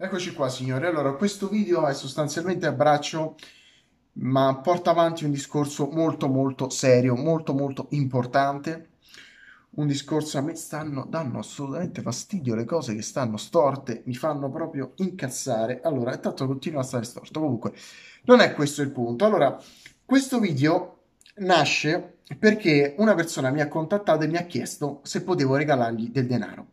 Eccoci qua signore, allora questo video è sostanzialmente abbraccio ma porta avanti un discorso molto molto serio, molto molto importante un discorso a me stanno, danno assolutamente fastidio le cose che stanno storte, mi fanno proprio incazzare. Allora, intanto continua a stare storto. Comunque, non è questo il punto. Allora, questo video nasce perché una persona mi ha contattato e mi ha chiesto se potevo regalargli del denaro.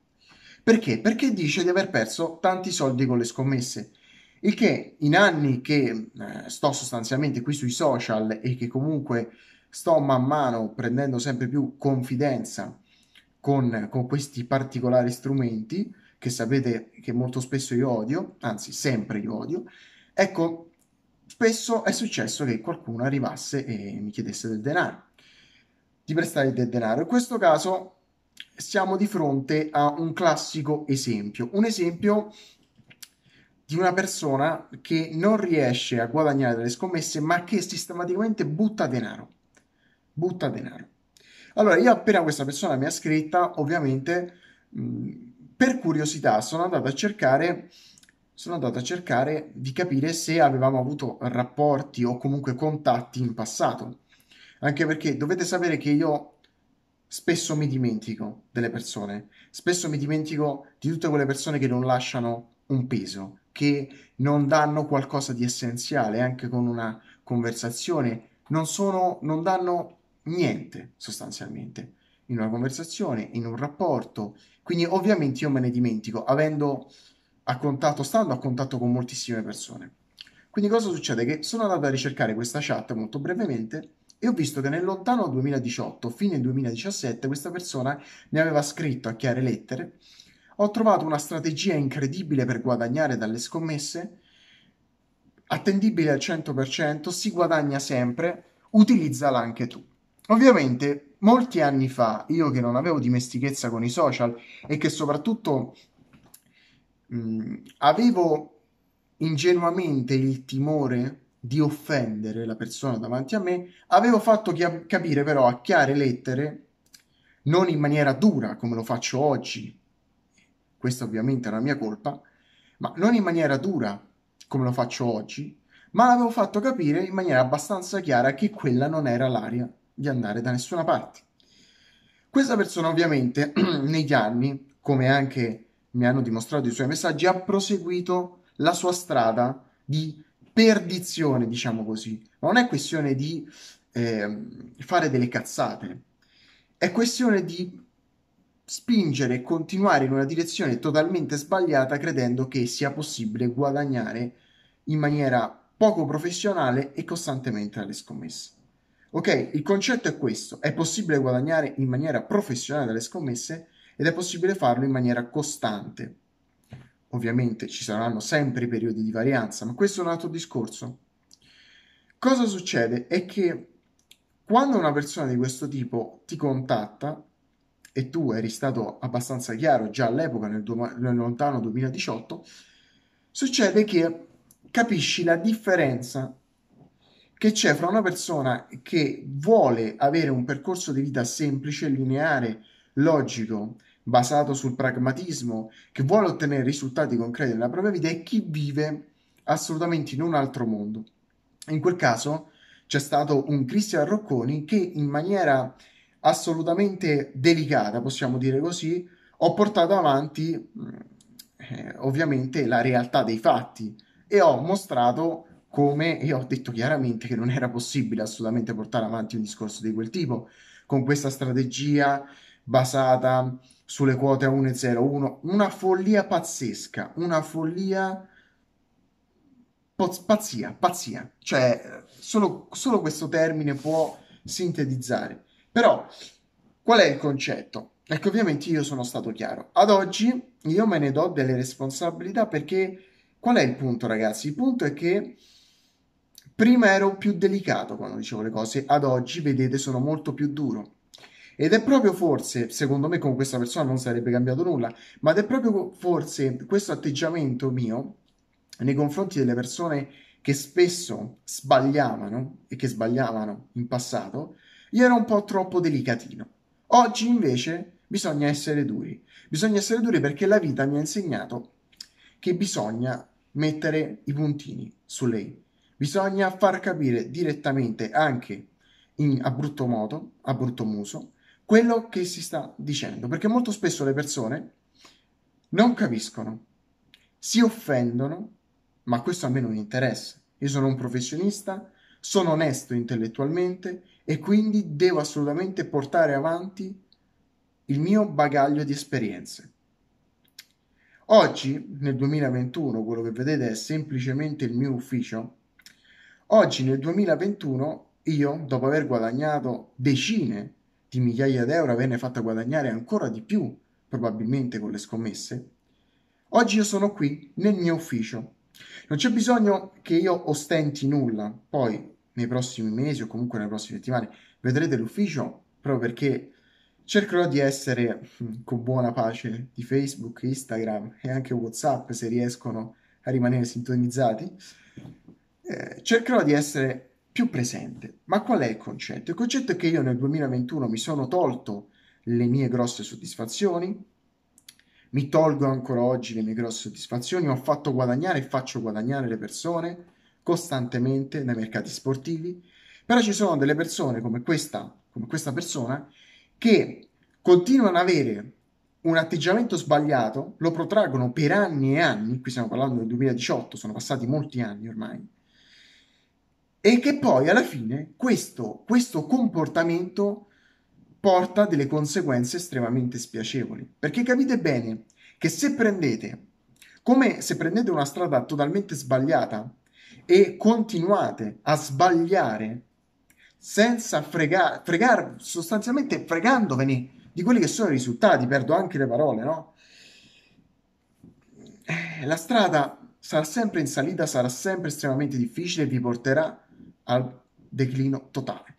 Perché? Perché dice di aver perso tanti soldi con le scommesse. Il che in anni che eh, sto sostanzialmente qui sui social e che comunque sto man mano prendendo sempre più confidenza con, con questi particolari strumenti, che sapete che molto spesso io odio, anzi sempre io odio, ecco, spesso è successo che qualcuno arrivasse e mi chiedesse del denaro, di prestare del denaro. In questo caso siamo di fronte a un classico esempio, un esempio di una persona che non riesce a guadagnare delle scommesse ma che sistematicamente butta denaro. Butta denaro. Allora, io appena questa persona mi ha scritta, ovviamente mh, per curiosità sono andato a cercare sono andato a cercare di capire se avevamo avuto rapporti o comunque contatti in passato. Anche perché dovete sapere che io spesso mi dimentico delle persone, spesso mi dimentico di tutte quelle persone che non lasciano un peso, che non danno qualcosa di essenziale anche con una conversazione, non, sono, non danno niente sostanzialmente in una conversazione, in un rapporto, quindi ovviamente io me ne dimentico avendo a contatto, stando a contatto con moltissime persone. Quindi cosa succede? Che sono andato a ricercare questa chat molto brevemente e ho visto che nel lontano 2018, fine 2017, questa persona ne aveva scritto a chiare lettere, ho trovato una strategia incredibile per guadagnare dalle scommesse, attendibile al 100%, si guadagna sempre, utilizzala anche tu. Ovviamente, molti anni fa, io che non avevo dimestichezza con i social e che soprattutto mh, avevo ingenuamente il timore di offendere la persona davanti a me, avevo fatto chia- capire però a chiare lettere, non in maniera dura come lo faccio oggi, questa ovviamente era la mia colpa, ma non in maniera dura come lo faccio oggi, ma l'avevo fatto capire in maniera abbastanza chiara che quella non era l'aria di andare da nessuna parte. Questa persona ovviamente negli anni, come anche mi hanno dimostrato i suoi messaggi, ha proseguito la sua strada di perdizione, diciamo così. Ma non è questione di eh, fare delle cazzate, è questione di spingere e continuare in una direzione totalmente sbagliata credendo che sia possibile guadagnare in maniera poco professionale e costantemente alle scommesse. Ok, il concetto è questo, è possibile guadagnare in maniera professionale dalle scommesse ed è possibile farlo in maniera costante. Ovviamente ci saranno sempre periodi di varianza, ma questo è un altro discorso. Cosa succede è che quando una persona di questo tipo ti contatta, e tu eri stato abbastanza chiaro già all'epoca, nel, du- nel lontano 2018, succede che capisci la differenza che c'è fra una persona che vuole avere un percorso di vita semplice, lineare, logico, basato sul pragmatismo, che vuole ottenere risultati concreti nella propria vita e chi vive assolutamente in un altro mondo. In quel caso c'è stato un Cristian Rocconi che in maniera assolutamente delicata, possiamo dire così, ho portato avanti eh, ovviamente la realtà dei fatti e ho mostrato come e ho detto chiaramente che non era possibile assolutamente portare avanti un discorso di quel tipo con questa strategia basata sulle quote a 1,01, una follia pazzesca, una follia pazzia, pazzia, cioè solo, solo questo termine può sintetizzare. Però qual è il concetto? Ecco, ovviamente io sono stato chiaro. Ad oggi io me ne do delle responsabilità perché qual è il punto, ragazzi? Il punto è che prima ero più delicato quando dicevo le cose, ad oggi, vedete, sono molto più duro. Ed è proprio forse, secondo me con questa persona non sarebbe cambiato nulla, ma è proprio forse questo atteggiamento mio nei confronti delle persone che spesso sbagliavano e che sbagliavano in passato, io era un po' troppo delicatino. Oggi invece bisogna essere duri. Bisogna essere duri perché la vita mi ha insegnato che bisogna mettere i puntini su lei. Bisogna far capire direttamente anche in, a brutto modo, a brutto muso, quello che si sta dicendo, perché molto spesso le persone non capiscono, si offendono, ma questo a me non interessa. Io sono un professionista, sono onesto intellettualmente e quindi devo assolutamente portare avanti il mio bagaglio di esperienze. Oggi, nel 2021, quello che vedete è semplicemente il mio ufficio. Oggi, nel 2021, io, dopo aver guadagnato decine di di migliaia d'euro averne fatta guadagnare ancora di più, probabilmente con le scommesse? Oggi io sono qui nel mio ufficio. Non c'è bisogno che io ostenti nulla, poi nei prossimi mesi o comunque nelle prossime settimane vedrete l'ufficio proprio perché cercherò di essere mm, con buona pace di Facebook, Instagram e anche WhatsApp se riescono a rimanere sintonizzati. Eh, cercherò di essere più presente. Ma qual è il concetto? Il concetto è che io nel 2021 mi sono tolto le mie grosse soddisfazioni, mi tolgo ancora oggi le mie grosse soddisfazioni, ho fatto guadagnare e faccio guadagnare le persone costantemente nei mercati sportivi, però ci sono delle persone come questa, come questa persona che continuano ad avere un atteggiamento sbagliato, lo protraggono per anni e anni, qui stiamo parlando del 2018, sono passati molti anni ormai, e che poi alla fine questo, questo comportamento porta delle conseguenze estremamente spiacevoli. Perché capite bene che se prendete, come se prendete una strada totalmente sbagliata e continuate a sbagliare senza fregare, fregar, sostanzialmente fregandovene di quelli che sono i risultati, perdo anche le parole, no? Eh, la strada sarà sempre in salita, sarà sempre estremamente difficile e vi porterà al declino totale.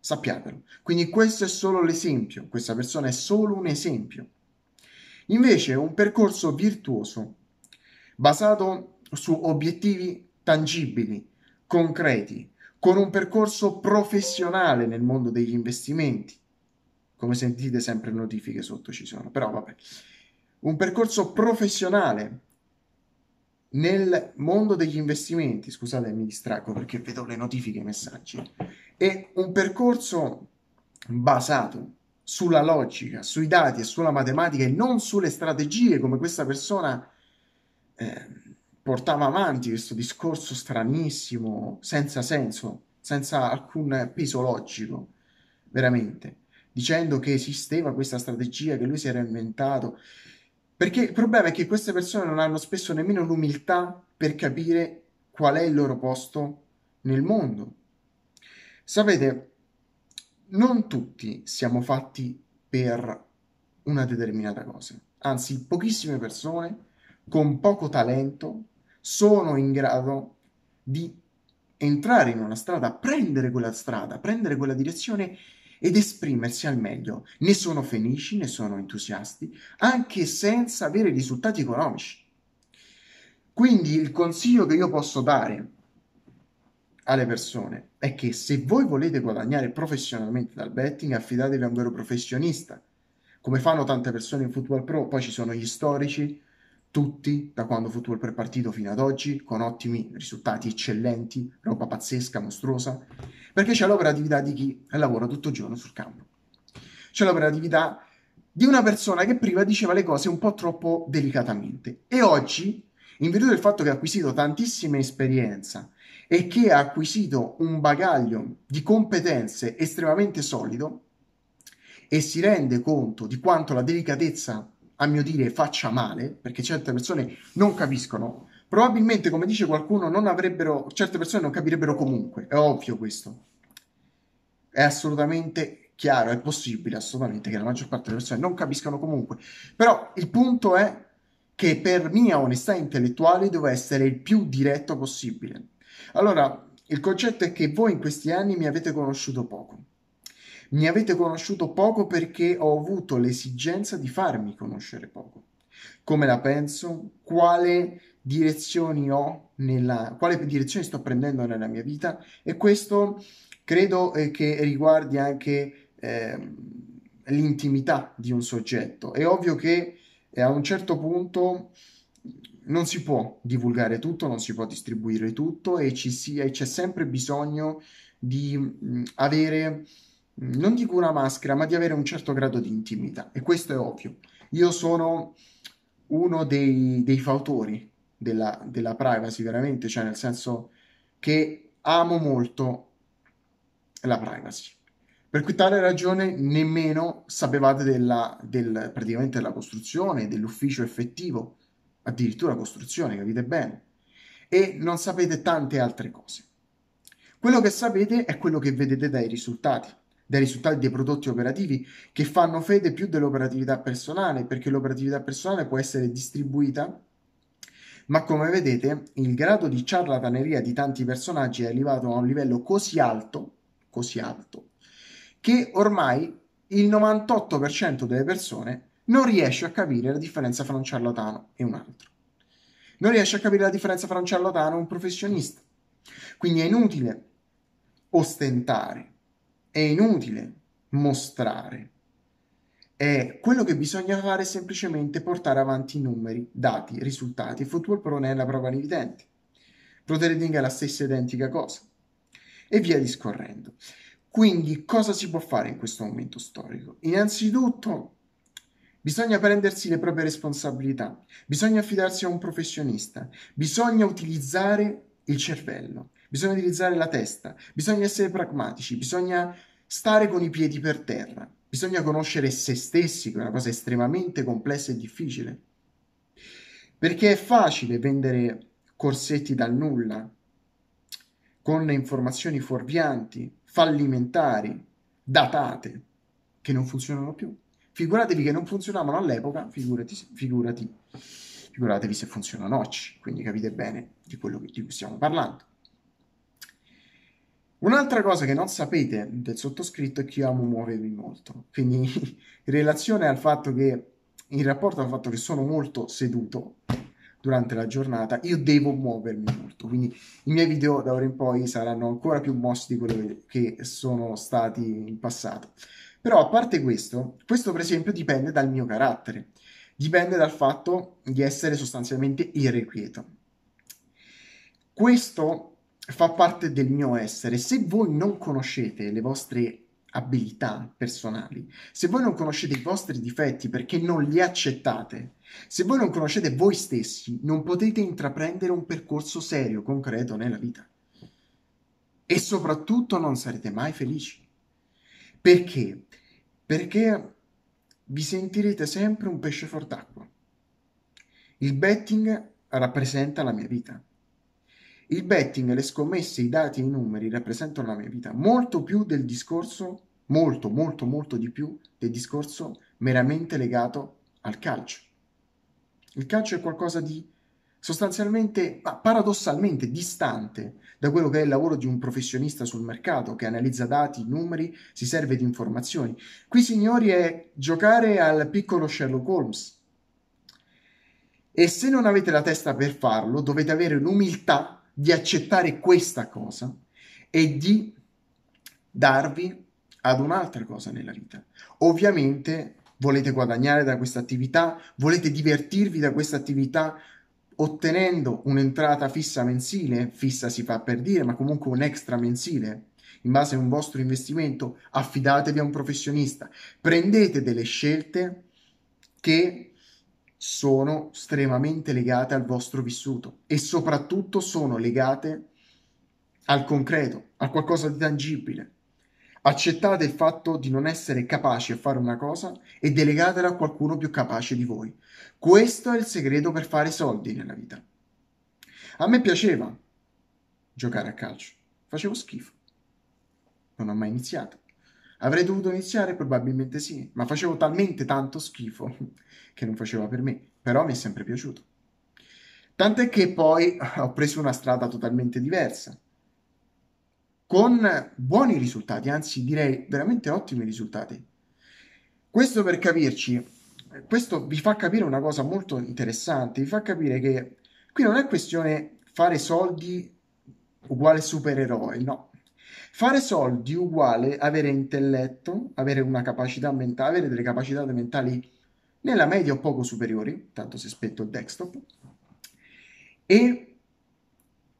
Sappiatelo. Quindi questo è solo l'esempio, questa persona è solo un esempio. Invece un percorso virtuoso, basato su obiettivi tangibili, concreti, con un percorso professionale nel mondo degli investimenti. Come sentite sempre notifiche sotto ci sono, però vabbè. Un percorso professionale nel mondo degli investimenti, scusate mi distraggo perché vedo le notifiche e i messaggi, è un percorso basato sulla logica, sui dati e sulla matematica e non sulle strategie come questa persona eh, portava avanti questo discorso stranissimo, senza senso, senza alcun peso logico, veramente, dicendo che esisteva questa strategia che lui si era inventato perché il problema è che queste persone non hanno spesso nemmeno l'umiltà per capire qual è il loro posto nel mondo. Sapete, non tutti siamo fatti per una determinata cosa. Anzi, pochissime persone con poco talento sono in grado di entrare in una strada, prendere quella strada, prendere quella direzione ed esprimersi al meglio. Ne sono felici, ne sono entusiasti, anche senza avere risultati economici. Quindi il consiglio che io posso dare alle persone è che se voi volete guadagnare professionalmente dal betting, affidatevi a un vero professionista, come fanno tante persone in Football Pro, poi ci sono gli storici, tutti da quando Football per partito fino ad oggi, con ottimi risultati eccellenti, roba pazzesca, mostruosa, perché c'è l'operatività di chi lavora tutto il giorno sul campo. C'è l'operatività di una persona che prima diceva le cose un po' troppo delicatamente e oggi, in virtù del fatto che ha acquisito tantissima esperienza e che ha acquisito un bagaglio di competenze estremamente solido e si rende conto di quanto la delicatezza a mio dire, faccia male, perché certe persone non capiscono. Probabilmente, come dice qualcuno, non avrebbero, certe persone non capirebbero comunque, è ovvio questo. È assolutamente chiaro, è possibile assolutamente che la maggior parte delle persone non capiscano comunque. Però il punto è che per mia onestà intellettuale devo essere il più diretto possibile. Allora, il concetto è che voi in questi anni mi avete conosciuto poco mi avete conosciuto poco perché ho avuto l'esigenza di farmi conoscere poco. Come la penso? Quale direzioni ho nella quale direzione sto prendendo nella mia vita e questo credo eh, che riguardi anche eh, l'intimità di un soggetto. È ovvio che eh, a un certo punto non si può divulgare tutto, non si può distribuire tutto e ci sia, c'è sempre bisogno di mh, mm, avere non dico una maschera, ma di avere un certo grado di intimità. E questo è ovvio. Io sono uno dei, dei fautori della, della privacy, veramente, cioè nel senso che amo molto la privacy. Per cui tale ragione nemmeno sapevate della, del, praticamente della costruzione, dell'ufficio effettivo, addirittura costruzione, capite bene? E non sapete tante altre cose. Quello che sapete è quello che vedete dai risultati dai risultati dei prodotti operativi che fanno fede più dell'operatività personale, perché l'operatività personale può essere distribuita, ma come vedete il grado di ciarlataneria di tanti personaggi è arrivato a un livello così alto, così alto, che ormai il 98% delle persone non riesce a capire la differenza fra un ciarlatano e un altro. Non riesce a capire la differenza fra un ciarlatano e un professionista. Quindi è inutile ostentare è inutile mostrare. È quello che bisogna fare è semplicemente portare avanti i numeri, dati, risultati. Football Pro ne è la prova evidente. Pro Trading è la stessa identica cosa. E via discorrendo. Quindi cosa si può fare in questo momento storico? Innanzitutto bisogna prendersi le proprie responsabilità, bisogna affidarsi a un professionista, bisogna utilizzare il cervello, bisogna utilizzare la testa, bisogna essere pragmatici, bisogna stare con i piedi per terra, bisogna conoscere se stessi, che è una cosa estremamente complessa e difficile. Perché è facile vendere corsetti dal nulla, con informazioni fuorvianti, fallimentari, datate, che non funzionano più. Figuratevi che non funzionavano all'epoca, figurati, figurati figuratevi se funziona oggi, quindi capite bene di quello di cui stiamo parlando. Un'altra cosa che non sapete del sottoscritto è che io amo muovermi molto, quindi in relazione al fatto che, in rapporto al fatto che sono molto seduto durante la giornata, io devo muovermi molto, quindi i miei video da ora in poi saranno ancora più mossi di quello che sono stati in passato. Però a parte questo, questo per esempio dipende dal mio carattere dipende dal fatto di essere sostanzialmente irrequieto. Questo fa parte del mio essere. Se voi non conoscete le vostre abilità personali, se voi non conoscete i vostri difetti perché non li accettate, se voi non conoscete voi stessi, non potete intraprendere un percorso serio, concreto nella vita. E soprattutto non sarete mai felici. Perché? Perché vi sentirete sempre un pesce fuor d'acqua. Il betting rappresenta la mia vita. Il betting, le scommesse, i dati e i numeri rappresentano la mia vita molto più del discorso, molto, molto, molto di più del discorso meramente legato al calcio. Il calcio è qualcosa di sostanzialmente, paradossalmente distante da quello che è il lavoro di un professionista sul mercato che analizza dati, numeri, si serve di informazioni. Qui, signori, è giocare al piccolo Sherlock Holmes. E se non avete la testa per farlo, dovete avere l'umiltà di accettare questa cosa e di darvi ad un'altra cosa nella vita. Ovviamente volete guadagnare da questa attività, volete divertirvi da questa attività, ottenendo un'entrata fissa mensile, fissa si fa per dire, ma comunque un extra mensile, in base a un vostro investimento, affidatevi a un professionista, prendete delle scelte che sono estremamente legate al vostro vissuto e soprattutto sono legate al concreto, a qualcosa di tangibile. Accettate il fatto di non essere capaci a fare una cosa e delegatela a qualcuno più capace di voi. Questo è il segreto per fare soldi nella vita. A me piaceva giocare a calcio, facevo schifo. Non ho mai iniziato. Avrei dovuto iniziare? Probabilmente sì, ma facevo talmente tanto schifo che non faceva per me, però mi è sempre piaciuto. Tant'è che poi ho preso una strada totalmente diversa con buoni risultati, anzi direi veramente ottimi risultati. Questo per capirci, questo vi fa capire una cosa molto interessante, vi fa capire che qui non è questione fare soldi uguale supereroe, no. Fare soldi uguale avere intelletto, avere una capacità mentale, avere delle capacità mentali nella media o poco superiori, tanto se spetto il desktop, e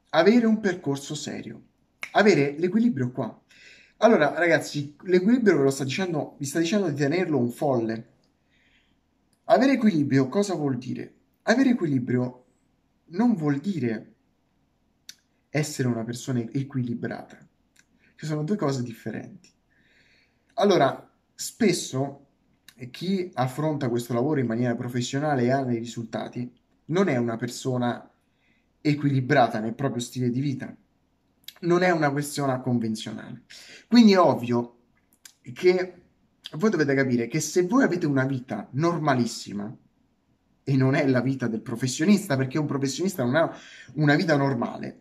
avere un percorso serio avere l'equilibrio qua. Allora, ragazzi, l'equilibrio ve lo sta dicendo, vi sta dicendo di tenerlo un folle. Avere equilibrio cosa vuol dire? Avere equilibrio non vuol dire essere una persona equilibrata. Ci sono due cose differenti. Allora, spesso eh, chi affronta questo lavoro in maniera professionale e ha dei risultati non è una persona equilibrata nel proprio stile di vita non è una questione convenzionale. Quindi è ovvio che voi dovete capire che se voi avete una vita normalissima, e non è la vita del professionista, perché un professionista non ha una vita normale,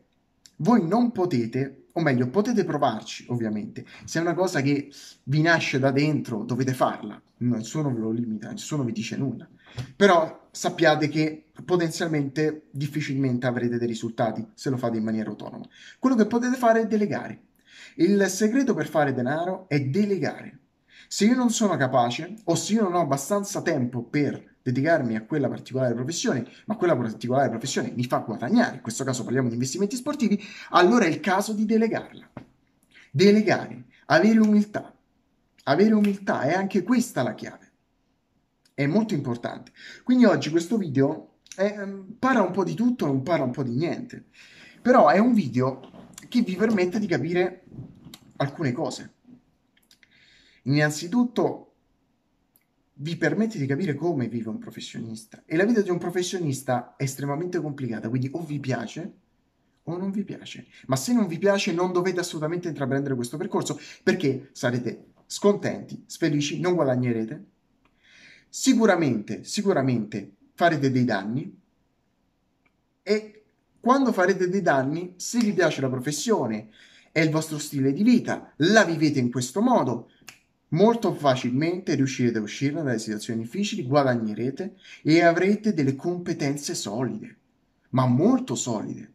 voi non potete, o meglio, potete provarci, ovviamente. Se è una cosa che vi nasce da dentro, dovete farla. Nessuno ve lo limita, nessuno vi dice nulla. Però sappiate che potenzialmente difficilmente avrete dei risultati se lo fate in maniera autonoma. Quello che potete fare è delegare. Il segreto per fare denaro è delegare. Se io non sono capace o se io non ho abbastanza tempo per dedicarmi a quella particolare professione, ma quella particolare professione mi fa guadagnare, in questo caso parliamo di investimenti sportivi, allora è il caso di delegarla. Delegare, avere umiltà. Avere umiltà è anche questa la chiave è molto importante. Quindi oggi questo video è, eh, ehm, parla un po' di tutto, non parla un po' di niente, però è un video che vi permette di capire alcune cose. Innanzitutto vi permette di capire come vive un professionista e la vita di un professionista è estremamente complicata, quindi o vi piace o non vi piace. Ma se non vi piace non dovete assolutamente intraprendere questo percorso perché sarete scontenti, sfelici, non guadagnerete sicuramente, sicuramente farete dei danni e quando farete dei danni, se vi piace la professione e il vostro stile di vita, la vivete in questo modo, molto facilmente riuscirete a uscire dalle situazioni difficili, guadagnerete e avrete delle competenze solide, ma molto solide.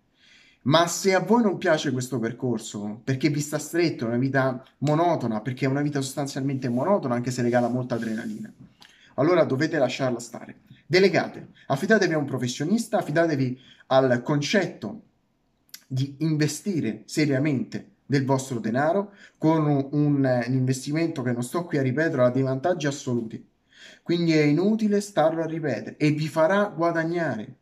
Ma se a voi non piace questo percorso, perché vi sta stretto, è una vita monotona, perché è una vita sostanzialmente monotona, anche se regala molta adrenalina, allora dovete lasciarla stare. Delegate, affidatevi a un professionista, affidatevi al concetto di investire seriamente del vostro denaro con un, investimento che non sto qui a ripetere ha dei vantaggi assoluti. Quindi è inutile starlo a ripetere e vi farà guadagnare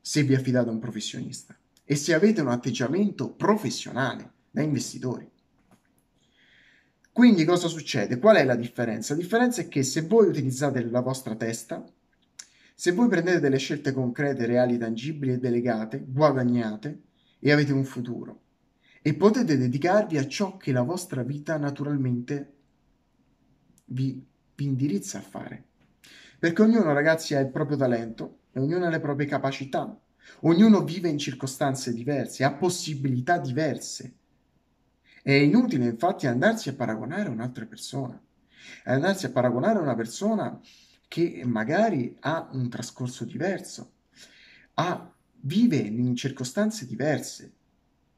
se vi affidate a un professionista e se avete un atteggiamento professionale da investitori. Quindi cosa succede? Qual è la differenza? La differenza è che se voi utilizzate la vostra testa, se voi prendete delle scelte concrete, reali, tangibili e delegate, guadagnate e avete un futuro e potete dedicarvi a ciò che la vostra vita naturalmente vi, vi indirizza a fare. Perché ognuno, ragazzi, ha il proprio talento e ognuno ha le proprie capacità. Ognuno vive in circostanze diverse, ha possibilità diverse. È inutile infatti andarsi a paragonare a un'altra persona, andarsi a paragonare a una persona che magari ha un trascorso diverso, ha, vive in circostanze diverse.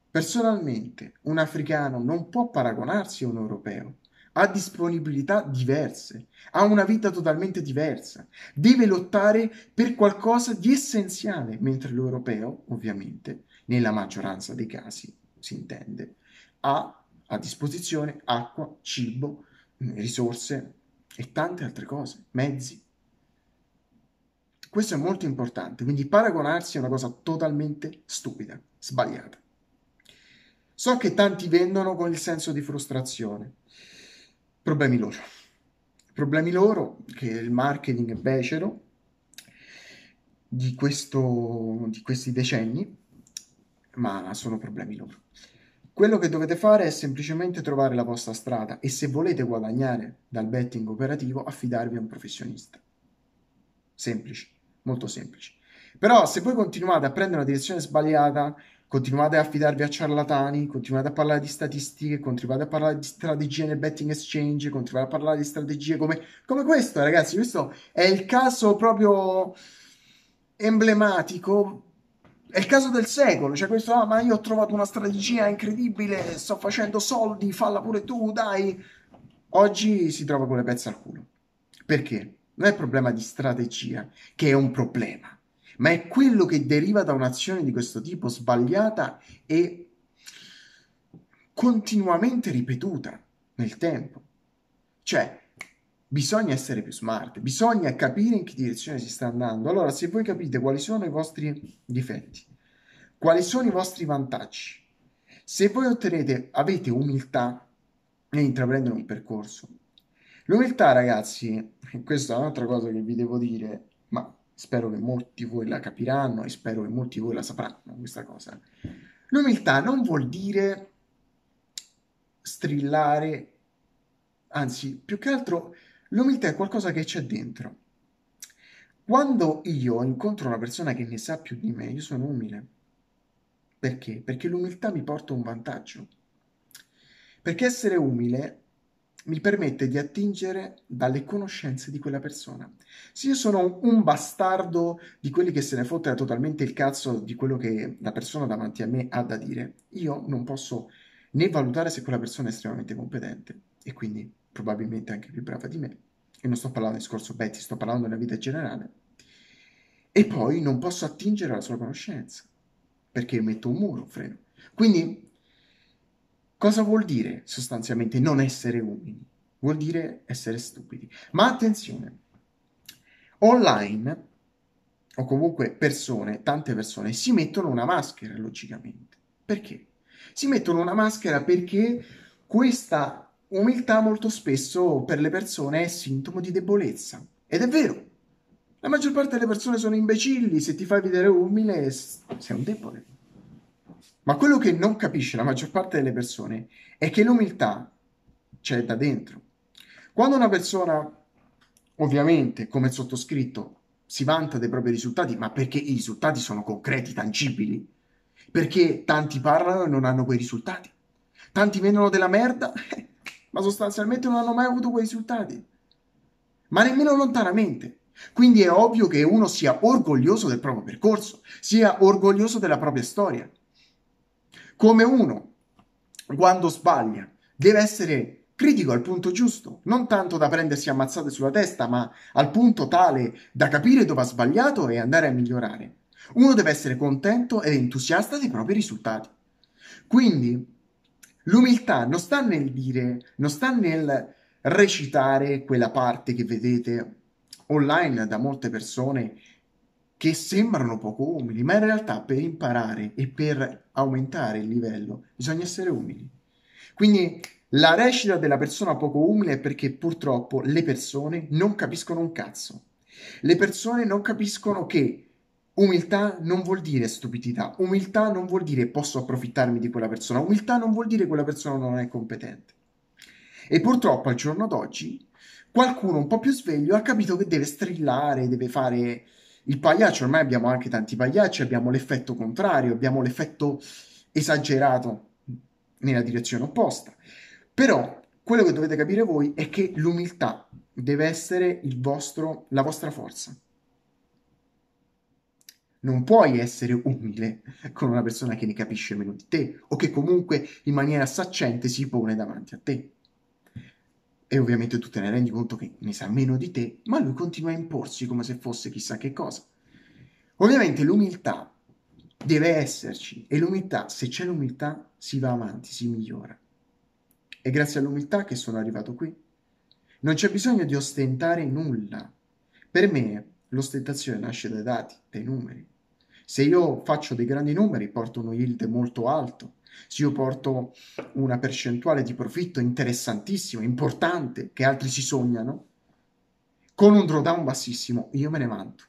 Personalmente un africano non può paragonarsi a un europeo, ha disponibilità diverse, ha una vita totalmente diversa, deve lottare per qualcosa di essenziale, mentre l'europeo, ovviamente, nella maggioranza dei casi, si intende, ha a disposizione acqua, cibo, mm, risorse e tante altre cose, mezzi. Questo è molto importante, quindi paragonarsi è una cosa totalmente stupida, sbagliata. So che tanti vendono con il senso di frustrazione. Problemi loro. Problemi loro che il marketing è becero di, questo, di questi decenni, ma sono problemi loro. Quello che dovete fare è semplicemente trovare la vostra strada e se volete guadagnare dal betting operativo affidarvi a un professionista. Semplice, molto semplice. Però se voi continuate a prendere una direzione sbagliata, continuate a affidarvi a ciarlatani, continuate a parlare di statistiche, continuate a parlare di strategie nel betting exchange, continuate a parlare di strategie come, come questo, ragazzi. Questo è il caso proprio emblematico è il caso del secolo, cioè questo, ah, ma io ho trovato una strategia incredibile, sto facendo soldi, falla pure tu, dai. Oggi si trova con le pezze al culo. Perché? Non è problema di strategia, che è un problema, ma è quello che deriva da un'azione di questo tipo sbagliata e continuamente ripetuta nel tempo. Cioè, bisogna essere più smart, bisogna capire in che direzione si sta andando. Allora, se voi capite quali sono i vostri difetti, quali sono i vostri vantaggi, se voi ottenete, avete umiltà nell'intraprendere un percorso. L'umiltà, ragazzi, questa è un'altra cosa che vi devo dire, ma spero che molti voi la capiranno e spero che molti voi la sapranno questa cosa. L'umiltà non vuol dire strillare, anzi, più che altro L'umiltà è qualcosa che c'è dentro. Quando io incontro una persona che ne sa più di me, io sono umile. Perché? Perché l'umiltà mi porta un vantaggio. Perché essere umile mi permette di attingere dalle conoscenze di quella persona. Se io sono un bastardo di quelli che se ne fotte totalmente il cazzo di quello che la persona davanti a me ha da dire, io non posso né valutare se quella persona è estremamente competente e quindi probabilmente anche più brava di me, e non sto parlando di discorso Betty, sto parlando della vita generale, e poi non posso attingere alla sua conoscenza, perché metto un muro, un freno. Quindi, cosa vuol dire sostanzialmente non essere umili? Vuol dire essere stupidi. Ma attenzione, online, o comunque persone, tante persone, si mettono una maschera, logicamente. Perché? Si mettono una maschera perché questa umiltà molto spesso per le persone è sintomo di debolezza. Ed è vero. La maggior parte delle persone sono imbecilli, se ti fai vedere umile sei un debole. Ma quello che non capisce la maggior parte delle persone è che l'umiltà c'è da dentro. Quando una persona, ovviamente, come sottoscritto, si vanta dei propri risultati, ma perché i risultati sono concreti, tangibili, perché tanti parlano e non hanno quei risultati, tanti vendono della merda eh, ma sostanzialmente non hanno mai avuto quei risultati. Ma nemmeno lontanamente. Quindi è ovvio che uno sia orgoglioso del proprio percorso, sia orgoglioso della propria storia. Come uno, quando sbaglia, deve essere critico al punto giusto, non tanto da prendersi ammazzate sulla testa, ma al punto tale da capire dove ha sbagliato e andare a migliorare. Uno deve essere contento ed entusiasta dei propri risultati. Quindi, L'umiltà non sta nel dire, non sta nel recitare quella parte che vedete online da molte persone che sembrano poco umili, ma in realtà per imparare e per aumentare il livello bisogna essere umili. Quindi la recita della persona poco umile è perché purtroppo le persone non capiscono un cazzo. Le persone non capiscono che Umiltà non vuol dire stupidità, umiltà non vuol dire posso approfittarmi di quella persona, umiltà non vuol dire quella persona non è competente. E purtroppo al giorno d'oggi qualcuno un po' più sveglio ha capito che deve strillare, deve fare il pagliaccio, ormai abbiamo anche tanti pagliacci, abbiamo l'effetto contrario, abbiamo l'effetto esagerato nella direzione opposta. Però quello che dovete capire voi è che l'umiltà deve essere vostro, la vostra forza. Non puoi essere umile con una persona che ne capisce meno di te o che comunque in maniera saccente si pone davanti a te. E ovviamente tu te ne rendi conto che ne sa meno di te, ma lui continua a imporsi come se fosse chissà che cosa. Ovviamente l'umiltà deve esserci e l'umiltà, se c'è l'umiltà, si va avanti, si migliora. È grazie all'umiltà che sono arrivato qui. Non c'è bisogno di ostentare nulla. Per me l'ostentazione nasce dai dati, dai numeri. Se io faccio dei grandi numeri, porto uno yield molto alto, se io porto una percentuale di profitto interessantissima, importante, che altri si sognano, con un drawdown bassissimo io me ne vanto.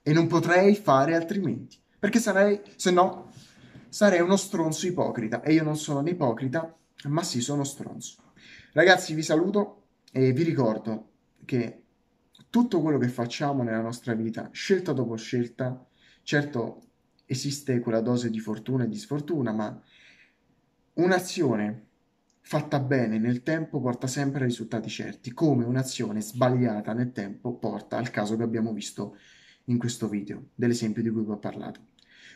E non potrei fare altrimenti, perché sarei, se no, sarei uno stronzo ipocrita. E io non sono un ipocrita, ma sì, sono stronzo. Ragazzi, vi saluto e vi ricordo che tutto quello che facciamo nella nostra vita, scelta dopo scelta, Certo, esiste quella dose di fortuna e di sfortuna, ma un'azione fatta bene nel tempo porta sempre a risultati certi, come un'azione sbagliata nel tempo porta al caso che abbiamo visto in questo video, dell'esempio di cui vi ho parlato.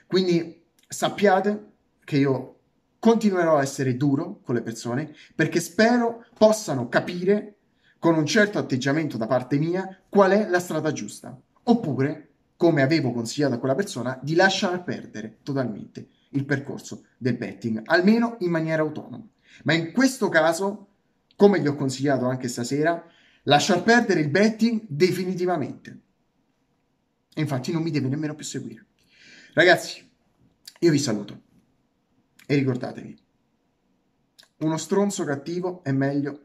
Quindi sappiate che io continuerò a essere duro con le persone perché spero possano capire con un certo atteggiamento da parte mia qual è la strada giusta, oppure come avevo consigliato a quella persona, di lasciar perdere totalmente il percorso del betting, almeno in maniera autonoma. Ma in questo caso, come gli ho consigliato anche stasera, lasciar perdere il betting definitivamente. E infatti non mi deve nemmeno più seguire. Ragazzi, io vi saluto e ricordatevi, uno stronzo cattivo è meglio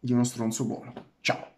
di uno stronzo buono. Ciao!